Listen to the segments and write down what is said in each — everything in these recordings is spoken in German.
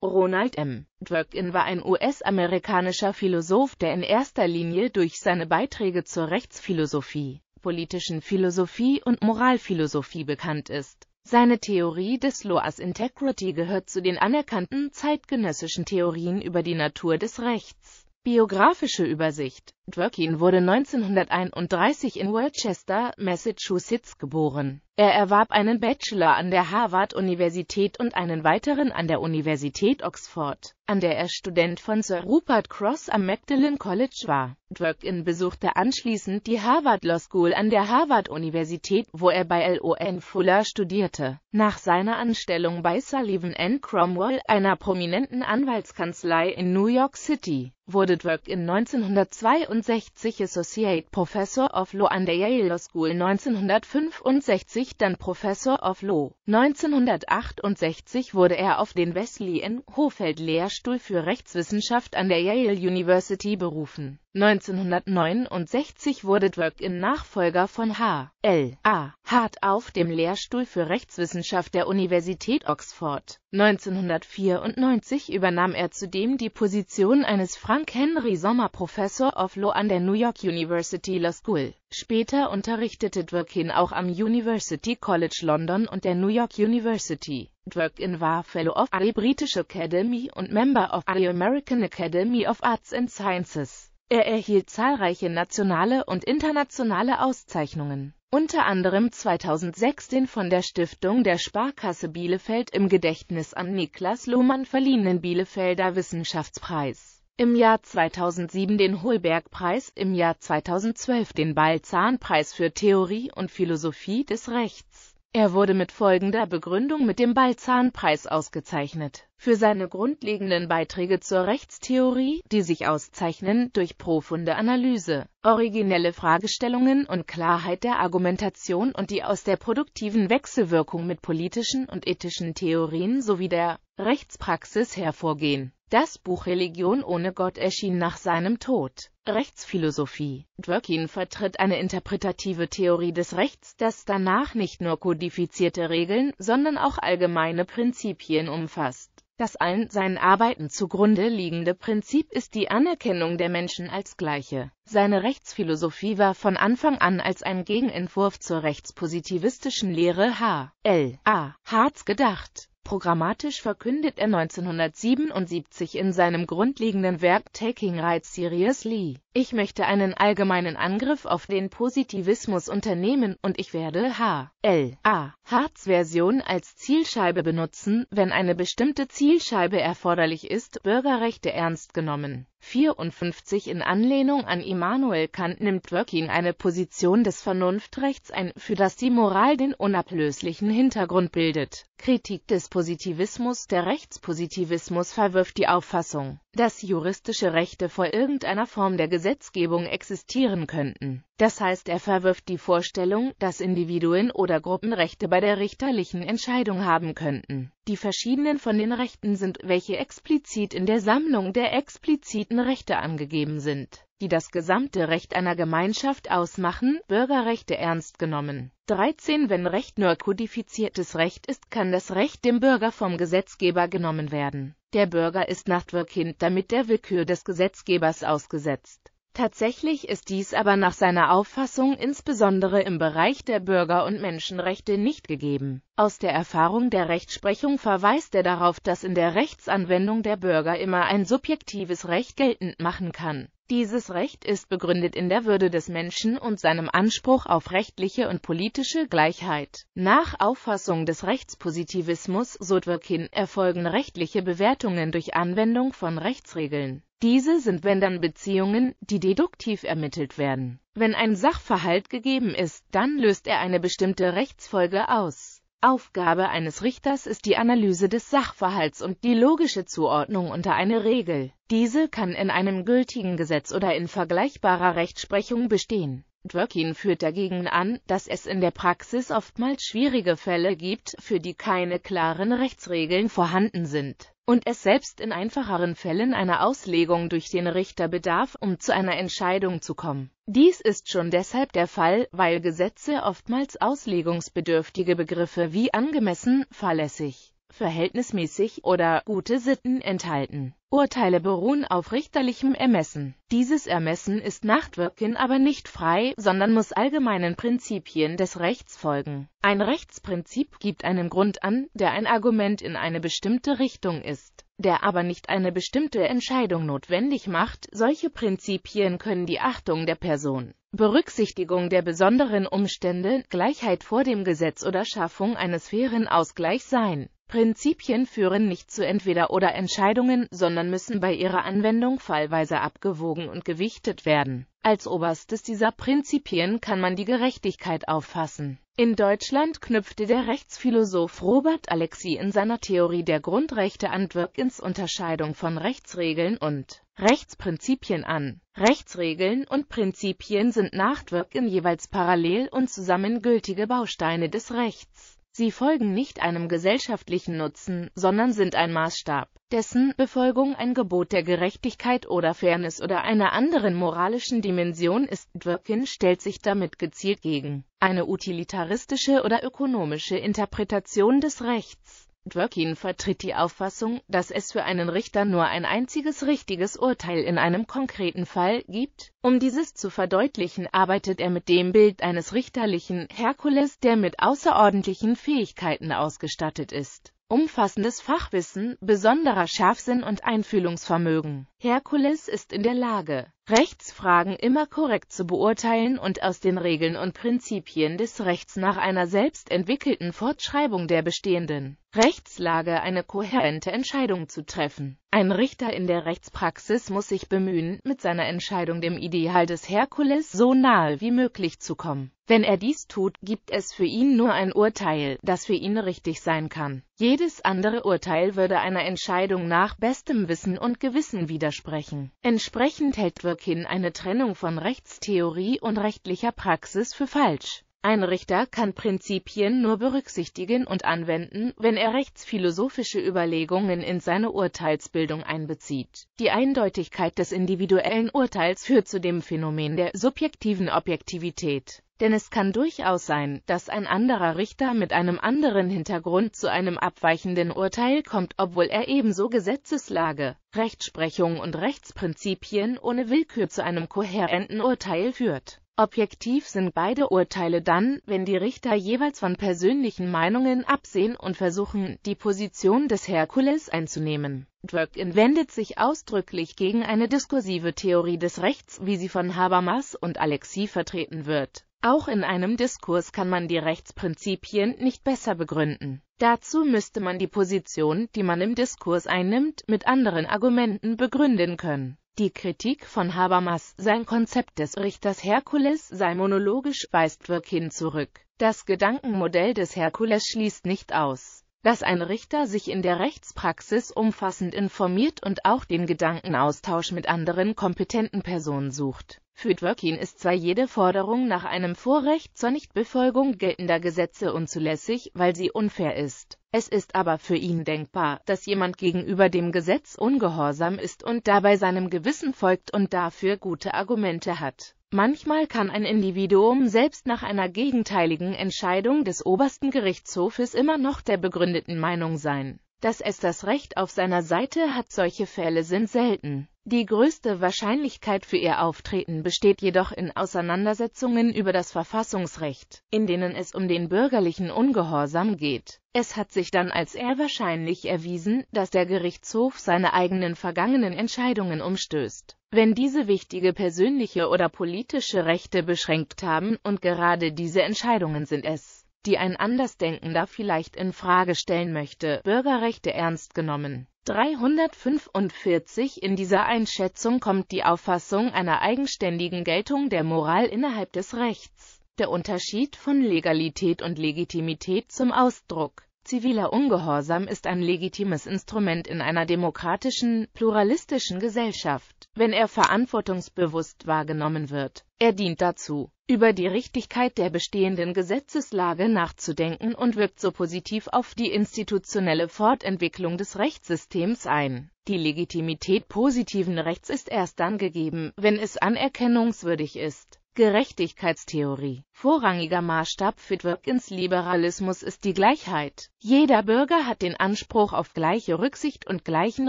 Ronald M. Dworkin war ein US-amerikanischer Philosoph, der in erster Linie durch seine Beiträge zur Rechtsphilosophie, politischen Philosophie und Moralphilosophie bekannt ist. Seine Theorie des Loas Integrity gehört zu den anerkannten zeitgenössischen Theorien über die Natur des Rechts. Biografische Übersicht Dworkin wurde 1931 in Worcester, Massachusetts geboren. Er erwarb einen Bachelor an der Harvard-Universität und einen weiteren an der Universität Oxford, an der er Student von Sir Rupert Cross am Magdalen College war. Dworkin besuchte anschließend die Harvard Law School an der Harvard-Universität, wo er bei L.O.N. Fuller studierte. Nach seiner Anstellung bei Sullivan N. Cromwell, einer prominenten Anwaltskanzlei in New York City, wurde Dworkin 1922 1965 Associate Professor of Law an der Yale Law School 1965 dann Professor of Law. 1968 wurde er auf den Wesley N. Hofeld Lehrstuhl für Rechtswissenschaft an der Yale University berufen. 1969 wurde Dworkin Nachfolger von H. L. A. Hart auf dem Lehrstuhl für Rechtswissenschaft der Universität Oxford. 1994 übernahm er zudem die Position eines Frank Henry Sommer Professor of Law an der New York University Law School. Später unterrichtete Dworkin auch am University College London und der New York University. Dworkin war Fellow of the British Academy und Member of the American Academy of Arts and Sciences. Er erhielt zahlreiche nationale und internationale Auszeichnungen, unter anderem 2006 den von der Stiftung der Sparkasse Bielefeld im Gedächtnis an Niklas Luhmann verliehenen Bielefelder Wissenschaftspreis, im Jahr 2007 den Holberg-Preis, im Jahr 2012 den Balzan-Preis für Theorie und Philosophie des Rechts. Er wurde mit folgender Begründung mit dem Balzahnpreis ausgezeichnet. Für seine grundlegenden Beiträge zur Rechtstheorie, die sich auszeichnen durch profunde Analyse, originelle Fragestellungen und Klarheit der Argumentation und die aus der produktiven Wechselwirkung mit politischen und ethischen Theorien sowie der Rechtspraxis hervorgehen das Buch Religion ohne Gott erschien nach seinem Tod. Rechtsphilosophie. Dworkin vertritt eine interpretative Theorie des Rechts, das danach nicht nur kodifizierte Regeln, sondern auch allgemeine Prinzipien umfasst. Das allen seinen Arbeiten zugrunde liegende Prinzip ist die Anerkennung der Menschen als Gleiche. Seine Rechtsphilosophie war von Anfang an als ein Gegenentwurf zur rechtspositivistischen Lehre H. L. A. Hartz gedacht Programmatisch verkündet er 1977 in seinem grundlegenden Werk Taking Rights Seriously, ich möchte einen allgemeinen Angriff auf den Positivismus unternehmen und ich werde H.L.A. Hartz Version als Zielscheibe benutzen, wenn eine bestimmte Zielscheibe erforderlich ist, Bürgerrechte ernst genommen 54 in Anlehnung an Immanuel Kant nimmt Working eine Position des Vernunftrechts ein, für das die Moral den unablöslichen Hintergrund bildet. Kritik des Positivismus Der Rechtspositivismus verwirft die Auffassung, dass juristische Rechte vor irgendeiner Form der Gesetzgebung existieren könnten. Das heißt, er verwirft die Vorstellung, dass Individuen oder Gruppen Rechte bei der richterlichen Entscheidung haben könnten. Die verschiedenen von den Rechten sind, welche explizit in der Sammlung der expliziten Rechte angegeben sind, die das gesamte Recht einer Gemeinschaft ausmachen, Bürgerrechte ernst genommen. 13 Wenn Recht nur kodifiziertes Recht ist, kann das Recht dem Bürger vom Gesetzgeber genommen werden. Der Bürger ist Nachtwirkkind, damit der Willkür des Gesetzgebers ausgesetzt. Tatsächlich ist dies aber nach seiner Auffassung insbesondere im Bereich der Bürger- und Menschenrechte nicht gegeben. Aus der Erfahrung der Rechtsprechung verweist er darauf, dass in der Rechtsanwendung der Bürger immer ein subjektives Recht geltend machen kann. Dieses Recht ist begründet in der Würde des Menschen und seinem Anspruch auf rechtliche und politische Gleichheit. Nach Auffassung des Rechtspositivismus Sotwerkin erfolgen rechtliche Bewertungen durch Anwendung von Rechtsregeln. Diese sind wenn dann Beziehungen, die deduktiv ermittelt werden. Wenn ein Sachverhalt gegeben ist, dann löst er eine bestimmte Rechtsfolge aus. Aufgabe eines Richters ist die Analyse des Sachverhalts und die logische Zuordnung unter eine Regel. Diese kann in einem gültigen Gesetz oder in vergleichbarer Rechtsprechung bestehen. Dworkin führt dagegen an, dass es in der Praxis oftmals schwierige Fälle gibt, für die keine klaren Rechtsregeln vorhanden sind und es selbst in einfacheren Fällen einer Auslegung durch den Richter bedarf, um zu einer Entscheidung zu kommen. Dies ist schon deshalb der Fall, weil Gesetze oftmals auslegungsbedürftige Begriffe wie angemessen, fahrlässig, verhältnismäßig oder gute Sitten enthalten. Urteile beruhen auf richterlichem Ermessen. Dieses Ermessen ist Nachtwirken aber nicht frei, sondern muss allgemeinen Prinzipien des Rechts folgen. Ein Rechtsprinzip gibt einen Grund an, der ein Argument in eine bestimmte Richtung ist, der aber nicht eine bestimmte Entscheidung notwendig macht. Solche Prinzipien können die Achtung der Person, Berücksichtigung der besonderen Umstände, Gleichheit vor dem Gesetz oder Schaffung eines fairen Ausgleichs sein. Prinzipien führen nicht zu Entweder-oder-Entscheidungen, sondern müssen bei ihrer Anwendung fallweise abgewogen und gewichtet werden. Als oberstes dieser Prinzipien kann man die Gerechtigkeit auffassen. In Deutschland knüpfte der Rechtsphilosoph Robert Alexi in seiner Theorie der Grundrechte an Dworkins Unterscheidung von Rechtsregeln und Rechtsprinzipien an. Rechtsregeln und Prinzipien sind nach Dworkin jeweils parallel und zusammen gültige Bausteine des Rechts. Sie folgen nicht einem gesellschaftlichen Nutzen, sondern sind ein Maßstab, dessen Befolgung ein Gebot der Gerechtigkeit oder Fairness oder einer anderen moralischen Dimension ist. Dworkin stellt sich damit gezielt gegen eine utilitaristische oder ökonomische Interpretation des Rechts Dworkin vertritt die Auffassung, dass es für einen Richter nur ein einziges richtiges Urteil in einem konkreten Fall gibt. Um dieses zu verdeutlichen, arbeitet er mit dem Bild eines richterlichen Herkules, der mit außerordentlichen Fähigkeiten ausgestattet ist. Umfassendes Fachwissen, besonderer Scharfsinn und Einfühlungsvermögen. Herkules ist in der Lage, Rechtsfragen immer korrekt zu beurteilen und aus den Regeln und Prinzipien des Rechts nach einer selbst entwickelten Fortschreibung der bestehenden Rechtslage eine kohärente Entscheidung zu treffen. Ein Richter in der Rechtspraxis muss sich bemühen, mit seiner Entscheidung dem Ideal des Herkules so nahe wie möglich zu kommen. Wenn er dies tut, gibt es für ihn nur ein Urteil, das für ihn richtig sein kann. Jedes andere Urteil würde einer Entscheidung nach bestem Wissen und Gewissen widersprechen. Entsprechend hält wir Dworkin eine Trennung von Rechtstheorie und rechtlicher Praxis für falsch. Ein Richter kann Prinzipien nur berücksichtigen und anwenden, wenn er rechtsphilosophische Überlegungen in seine Urteilsbildung einbezieht. Die Eindeutigkeit des individuellen Urteils führt zu dem Phänomen der subjektiven Objektivität denn es kann durchaus sein, dass ein anderer Richter mit einem anderen Hintergrund zu einem abweichenden Urteil kommt, obwohl er ebenso Gesetzeslage, Rechtsprechung und Rechtsprinzipien ohne Willkür zu einem kohärenten Urteil führt. Objektiv sind beide Urteile dann, wenn die Richter jeweils von persönlichen Meinungen absehen und versuchen, die Position des Herkules einzunehmen. Dworkin wendet sich ausdrücklich gegen eine diskursive Theorie des Rechts, wie sie von Habermas und Alexi vertreten wird. Auch in einem Diskurs kann man die Rechtsprinzipien nicht besser begründen. Dazu müsste man die Position, die man im Diskurs einnimmt, mit anderen Argumenten begründen können. Die Kritik von Habermas, sein Konzept des Richters Herkules sei monologisch, weist Wirkin zurück. Das Gedankenmodell des Herkules schließt nicht aus, dass ein Richter sich in der Rechtspraxis umfassend informiert und auch den Gedankenaustausch mit anderen kompetenten Personen sucht. Für Dworkin ist zwar jede Forderung nach einem Vorrecht zur Nichtbefolgung geltender Gesetze unzulässig, weil sie unfair ist. Es ist aber für ihn denkbar, dass jemand gegenüber dem Gesetz ungehorsam ist und dabei seinem Gewissen folgt und dafür gute Argumente hat. Manchmal kann ein Individuum selbst nach einer gegenteiligen Entscheidung des obersten Gerichtshofes immer noch der begründeten Meinung sein. Dass es das Recht auf seiner Seite hat, solche Fälle sind selten. Die größte Wahrscheinlichkeit für ihr Auftreten besteht jedoch in Auseinandersetzungen über das Verfassungsrecht, in denen es um den bürgerlichen Ungehorsam geht. Es hat sich dann als eher wahrscheinlich erwiesen, dass der Gerichtshof seine eigenen vergangenen Entscheidungen umstößt. Wenn diese wichtige persönliche oder politische Rechte beschränkt haben und gerade diese Entscheidungen sind es, die ein Andersdenkender vielleicht in Frage stellen möchte, Bürgerrechte ernst genommen. 345 In dieser Einschätzung kommt die Auffassung einer eigenständigen Geltung der Moral innerhalb des Rechts, der Unterschied von Legalität und Legitimität zum Ausdruck Ziviler Ungehorsam ist ein legitimes Instrument in einer demokratischen, pluralistischen Gesellschaft, wenn er verantwortungsbewusst wahrgenommen wird. Er dient dazu, über die Richtigkeit der bestehenden Gesetzeslage nachzudenken und wirkt so positiv auf die institutionelle Fortentwicklung des Rechtssystems ein. Die Legitimität positiven Rechts ist erst dann gegeben, wenn es anerkennungswürdig ist. Gerechtigkeitstheorie. Vorrangiger Maßstab für Dworkins Liberalismus ist die Gleichheit. Jeder Bürger hat den Anspruch auf gleiche Rücksicht und gleichen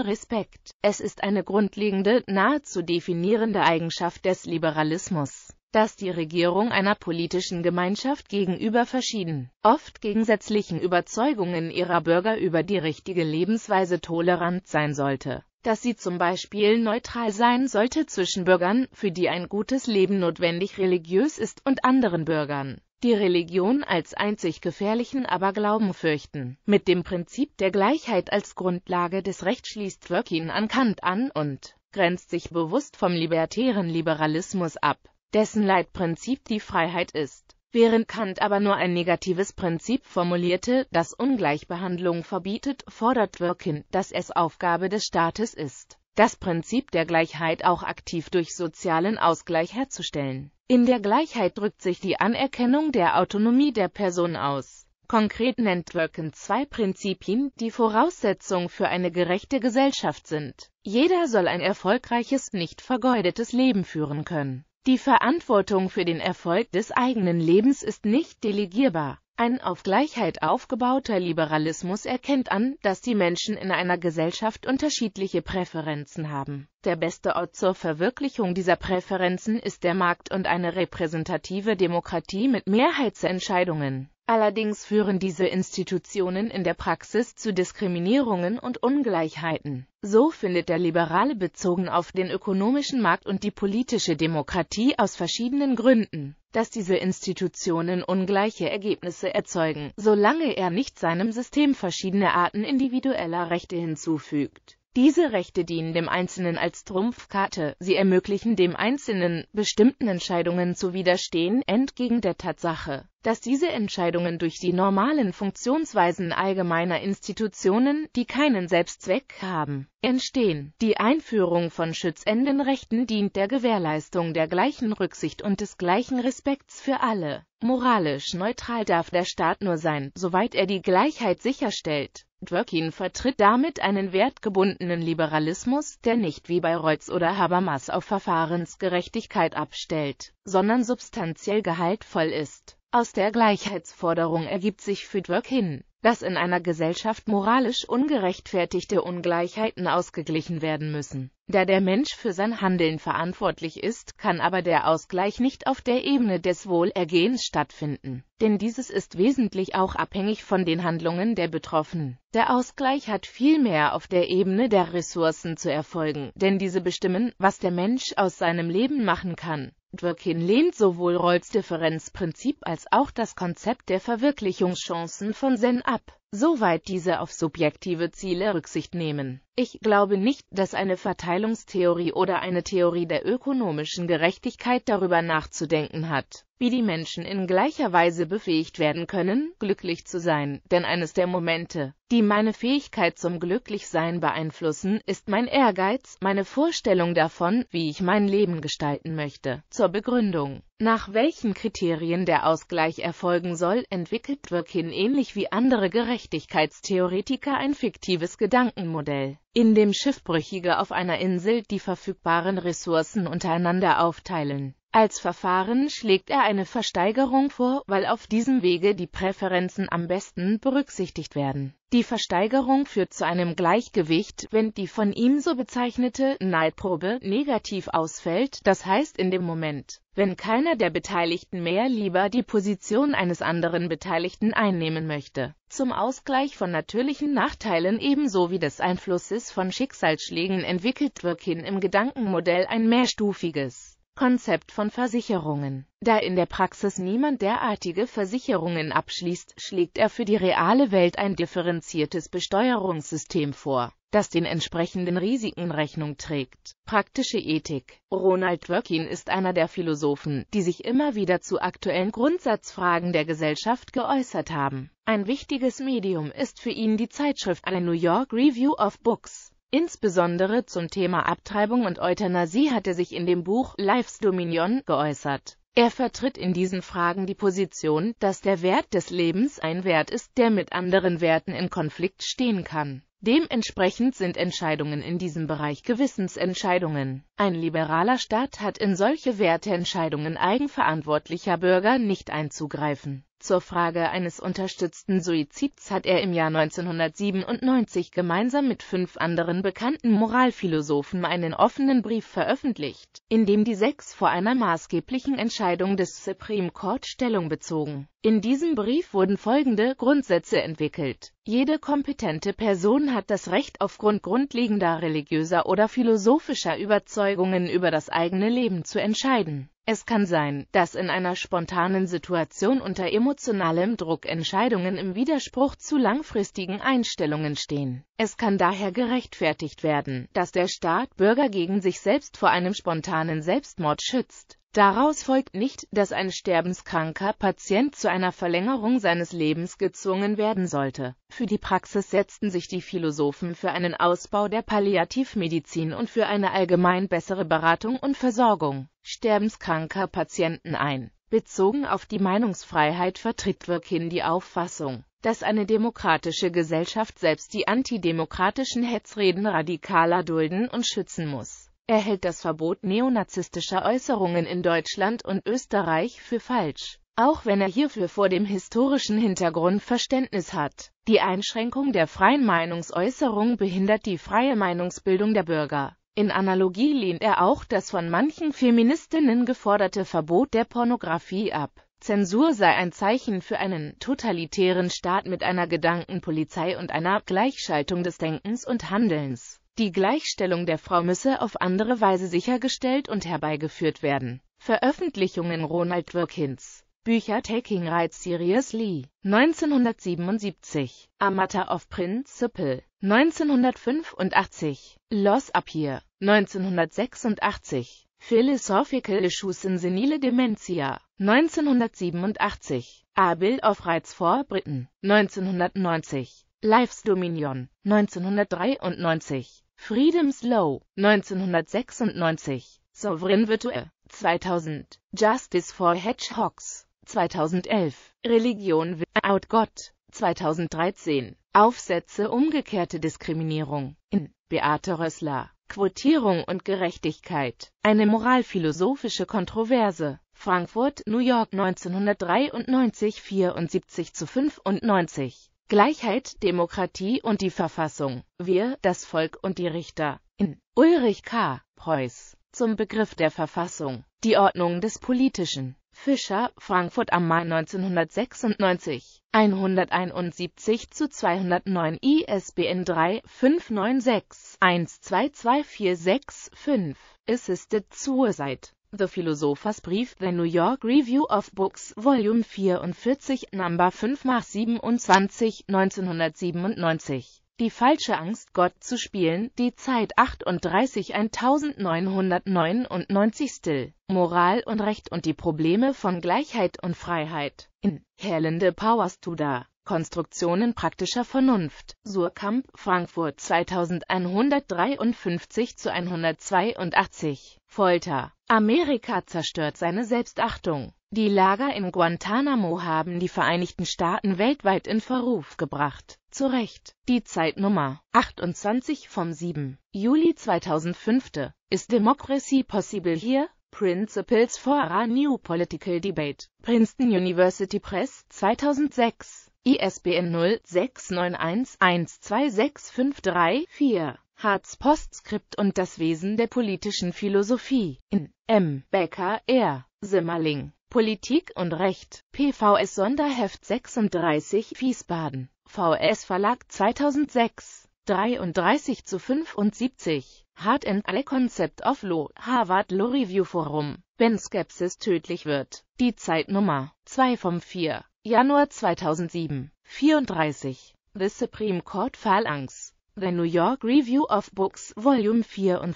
Respekt. Es ist eine grundlegende, nahezu definierende Eigenschaft des Liberalismus dass die Regierung einer politischen Gemeinschaft gegenüber verschieden, oft gegensätzlichen Überzeugungen ihrer Bürger über die richtige Lebensweise tolerant sein sollte dass sie zum Beispiel neutral sein sollte zwischen Bürgern, für die ein gutes Leben notwendig religiös ist, und anderen Bürgern, die Religion als einzig gefährlichen Aberglauben fürchten. Mit dem Prinzip der Gleichheit als Grundlage des Rechts schließt Twerkin an Kant an und grenzt sich bewusst vom libertären Liberalismus ab, dessen Leitprinzip die Freiheit ist. Während Kant aber nur ein negatives Prinzip formulierte, das Ungleichbehandlung verbietet, fordert Wirken, dass es Aufgabe des Staates ist, das Prinzip der Gleichheit auch aktiv durch sozialen Ausgleich herzustellen. In der Gleichheit drückt sich die Anerkennung der Autonomie der Person aus. Konkret nennt Wirken zwei Prinzipien, die Voraussetzung für eine gerechte Gesellschaft sind. Jeder soll ein erfolgreiches, nicht vergeudetes Leben führen können. Die Verantwortung für den Erfolg des eigenen Lebens ist nicht delegierbar. Ein auf Gleichheit aufgebauter Liberalismus erkennt an, dass die Menschen in einer Gesellschaft unterschiedliche Präferenzen haben. Der beste Ort zur Verwirklichung dieser Präferenzen ist der Markt und eine repräsentative Demokratie mit Mehrheitsentscheidungen. Allerdings führen diese Institutionen in der Praxis zu Diskriminierungen und Ungleichheiten. So findet der Liberale bezogen auf den ökonomischen Markt und die politische Demokratie aus verschiedenen Gründen, dass diese Institutionen ungleiche Ergebnisse erzeugen, solange er nicht seinem System verschiedene Arten individueller Rechte hinzufügt. Diese Rechte dienen dem Einzelnen als Trumpfkarte, sie ermöglichen dem Einzelnen, bestimmten Entscheidungen zu widerstehen, entgegen der Tatsache, dass diese Entscheidungen durch die normalen Funktionsweisen allgemeiner Institutionen, die keinen Selbstzweck haben, entstehen. Die Einführung von schützenden Rechten dient der Gewährleistung der gleichen Rücksicht und des gleichen Respekts für alle. Moralisch neutral darf der Staat nur sein, soweit er die Gleichheit sicherstellt. Dworkin vertritt damit einen wertgebundenen Liberalismus, der nicht wie bei Reutz oder Habermas auf Verfahrensgerechtigkeit abstellt, sondern substanziell gehaltvoll ist. Aus der Gleichheitsforderung ergibt sich für Dworkin dass in einer Gesellschaft moralisch ungerechtfertigte Ungleichheiten ausgeglichen werden müssen. Da der Mensch für sein Handeln verantwortlich ist, kann aber der Ausgleich nicht auf der Ebene des Wohlergehens stattfinden, denn dieses ist wesentlich auch abhängig von den Handlungen der Betroffenen. Der Ausgleich hat vielmehr auf der Ebene der Ressourcen zu erfolgen, denn diese bestimmen, was der Mensch aus seinem Leben machen kann. Dworkin lehnt sowohl Rolls Differenzprinzip als auch das Konzept der Verwirklichungschancen von Zen up. soweit diese auf subjektive Ziele Rücksicht nehmen. Ich glaube nicht, dass eine Verteilungstheorie oder eine Theorie der ökonomischen Gerechtigkeit darüber nachzudenken hat, wie die Menschen in gleicher Weise befähigt werden können, glücklich zu sein, denn eines der Momente, die meine Fähigkeit zum Glücklichsein beeinflussen, ist mein Ehrgeiz, meine Vorstellung davon, wie ich mein Leben gestalten möchte. Zur Begründung. Nach welchen Kriterien der Ausgleich erfolgen soll, entwickelt Wirkin ähnlich wie andere Gerechtigkeit Gerechtigkeitstheoretiker ein fiktives Gedankenmodell, in dem Schiffbrüchige auf einer Insel die verfügbaren Ressourcen untereinander aufteilen als Verfahren schlägt er eine Versteigerung vor, weil auf diesem Wege die Präferenzen am besten berücksichtigt werden. Die Versteigerung führt zu einem Gleichgewicht, wenn die von ihm so bezeichnete Neidprobe negativ ausfällt, das heißt in dem Moment, wenn keiner der Beteiligten mehr lieber die Position eines anderen Beteiligten einnehmen möchte. Zum Ausgleich von natürlichen Nachteilen ebenso wie des Einflusses von Schicksalsschlägen entwickelt Wirkin im Gedankenmodell ein mehrstufiges Konzept von Versicherungen. Da in der Praxis niemand derartige Versicherungen abschließt, schlägt er für die reale Welt ein differenziertes Besteuerungssystem vor, das den entsprechenden Risiken Rechnung trägt. Praktische Ethik Ronald Röckin ist einer der Philosophen, die sich immer wieder zu aktuellen Grundsatzfragen der Gesellschaft geäußert haben. Ein wichtiges Medium ist für ihn die Zeitschrift A New York Review of Books. Insbesondere zum Thema Abtreibung und Euthanasie hat er sich in dem Buch Life's Dominion geäußert. Er vertritt in diesen Fragen die Position, dass der Wert des Lebens ein Wert ist, der mit anderen Werten in Konflikt stehen kann. Dementsprechend sind Entscheidungen in diesem Bereich Gewissensentscheidungen. Ein liberaler Staat hat in solche Werteentscheidungen eigenverantwortlicher Bürger nicht einzugreifen. Zur Frage eines unterstützten Suizids hat er im Jahr 1997 gemeinsam mit fünf anderen bekannten Moralphilosophen einen offenen Brief veröffentlicht, in dem die sechs vor einer maßgeblichen Entscheidung des Supreme Court Stellung bezogen. In diesem Brief wurden folgende Grundsätze entwickelt. Jede kompetente Person hat das Recht aufgrund grundlegender religiöser oder philosophischer Überzeugungen über das eigene Leben zu entscheiden. Es kann sein, dass in einer spontanen Situation unter emotionalem Druck Entscheidungen im Widerspruch zu langfristigen Einstellungen stehen. Es kann daher gerechtfertigt werden, dass der Staat Bürger gegen sich selbst vor einem spontanen Selbstmord schützt. Daraus folgt nicht, dass ein sterbenskranker Patient zu einer Verlängerung seines Lebens gezwungen werden sollte. Für die Praxis setzten sich die Philosophen für einen Ausbau der Palliativmedizin und für eine allgemein bessere Beratung und Versorgung sterbenskranker Patienten ein. Bezogen auf die Meinungsfreiheit vertritt Wirkin die Auffassung, dass eine demokratische Gesellschaft selbst die antidemokratischen Hetzreden radikaler dulden und schützen muss. Er hält das Verbot neonazistischer Äußerungen in Deutschland und Österreich für falsch, auch wenn er hierfür vor dem historischen Hintergrund Verständnis hat. Die Einschränkung der freien Meinungsäußerung behindert die freie Meinungsbildung der Bürger. In Analogie lehnt er auch das von manchen Feministinnen geforderte Verbot der Pornografie ab. Zensur sei ein Zeichen für einen totalitären Staat mit einer Gedankenpolizei und einer Gleichschaltung des Denkens und Handelns. Die Gleichstellung der Frau müsse auf andere Weise sichergestellt und herbeigeführt werden. Veröffentlichungen Ronald Wilkins Bücher Taking Rights Seriously, 1977, A Matter of Principle, 1985, Loss Up Here, 1986, Philosophical Issues in Senile Dementia, 1987, A Bill of Rights for Britain, 1990, Lives Dominion 1993, Freedom's Low 1996, Sovereign Virtue 2000, Justice for Hedgehogs 2011, Religion Without God 2013, Aufsätze Umgekehrte Diskriminierung in Beate Rössler, Quotierung und Gerechtigkeit, eine moralphilosophische Kontroverse, Frankfurt, New York 1993 74 zu 95. Gleichheit, Demokratie und die Verfassung. Wir, das Volk und die Richter. In Ulrich K. Preuß zum Begriff der Verfassung. Die Ordnung des Politischen. Fischer, Frankfurt am Main 1996, 171 zu 209 ISBN 3 596 1224645. Assisted Suicide. The Philosopher's Brief, The New York Review of Books, Volume 44, Number 5 Mach 27, 1997. Die falsche Angst, Gott zu spielen, die Zeit 38 1999 Still, Moral und Recht und die Probleme von Gleichheit und Freiheit, in Helen de Powers da. Konstruktionen praktischer Vernunft. Surkamp, Frankfurt 2153 zu 182. Folter. Amerika zerstört seine Selbstachtung. Die Lager in Guantanamo haben die Vereinigten Staaten weltweit in Verruf gebracht. Zu Recht. Die Zeitnummer 28 vom 7. Juli 2005. Ist Democracy possible here? Principles for a New Political Debate. Princeton University Press 2006. ISBN 0691126534, Hartz Postskript und das Wesen der politischen Philosophie. In M. Becker, R. Simmerling. Politik und Recht. PVS Sonderheft 36 Wiesbaden. VS Verlag 2006. 33 zu 75. Hard and Alle Concept of Law, Harvard Law Review Forum. Wenn Skepsis tödlich wird. Die Zeitnummer 2 vom 4. Januar 2007, 34. The Supreme Court Phalanx. The New York Review of Books, Volume 54,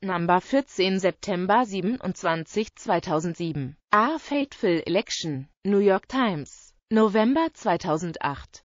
Number 14, September 27, 2007. A Fateful Election, New York Times, November 2008.